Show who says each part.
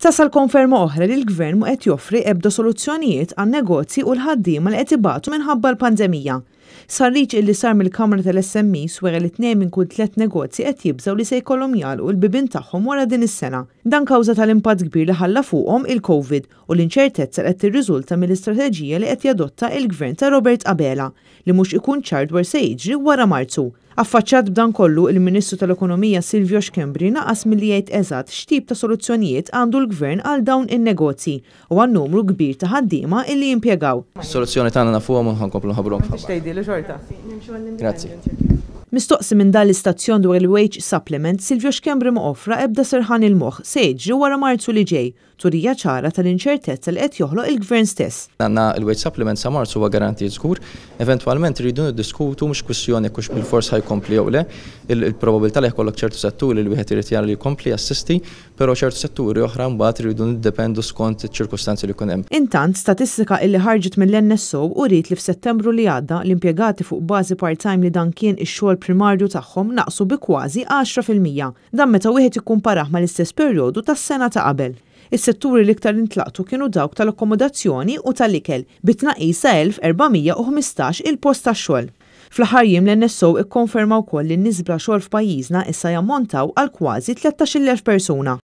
Speaker 1: Tasal konferma oħra li l-gvern mu qed joffri ebda soluzzjonijiet għan negozji u l ħaddim għal qed ibatu minħabba l-pandemija. Sarriċ illi sar mill-Kamra tal-SMI swera li tnejn minn kull tliet negozji qed jibżgħu li se jkollhom jagħlqu l-bibin tagħhom wara din is-sena. Dan kawża tal-impatt kbir li ħalla fuqhom il-COVID u l-inċertezza qed tirriżulta mill-istrateġija li qed jadotta il-Gvern ta' Robert Abela li mhux ikun ċar dwar se jiġri wara Marzu. Affaċċat b'dan kollu il-Ministru tal-Ekonomija Silvio Xkembri naqas milli jgħid eżatt x'tip ta' soluzzjonijiet għandu l-Gvern għal dawn in-negozji u għan numru kbir ta' ħaddiema illi jimpjegaw.
Speaker 2: Soluzzjoni tagħna nafuhom u ħankomplu ħabru. le solita. Grazie.
Speaker 1: Mistoqsi minn dal istazzjon dwar il-wage supplement Silvio Xkembri ma offra ebda serħan il-moħ seġġi wara marzu li ġej, turija ċara tal-inċertezza li qed joħloq il-gvern stess.
Speaker 3: Għandna il-wage supplement sa marzu huwa garanti żgur, eventwalment rridu niddiskutu mhux kwistjoni kux bil-fors ħajkompli jew le, il-probabilità li jkollok ċertu setturi li wieħed irid jara li jkompli assisti, però ċertu setturi oħra mbagħad rridu niddependu skont iċ-ċirkustanzi li kun hemm.
Speaker 1: Intant statistika illi ħarġet mill-NSO u li f'Settembru li għadda l-impjegati fuq bażi part-time li dan kien ix-xogħol primarju tagħhom naqsu bi kważi 10%, dan meta wieħed ikkumparaħ mal-istess perjodu tas-sena ta' qabel. Is-setturi l-iktar intlaqtu kienu dawk tal-akkomodazzjoni u tal-ikel bitnaqis 1415 il-post tax-xogħol. fl aħħar jiem l-NSO ikkonfermaw koll li n nisbra xogħol f'pajjiżna issa jammontaw għal kważi 13,000 persuna.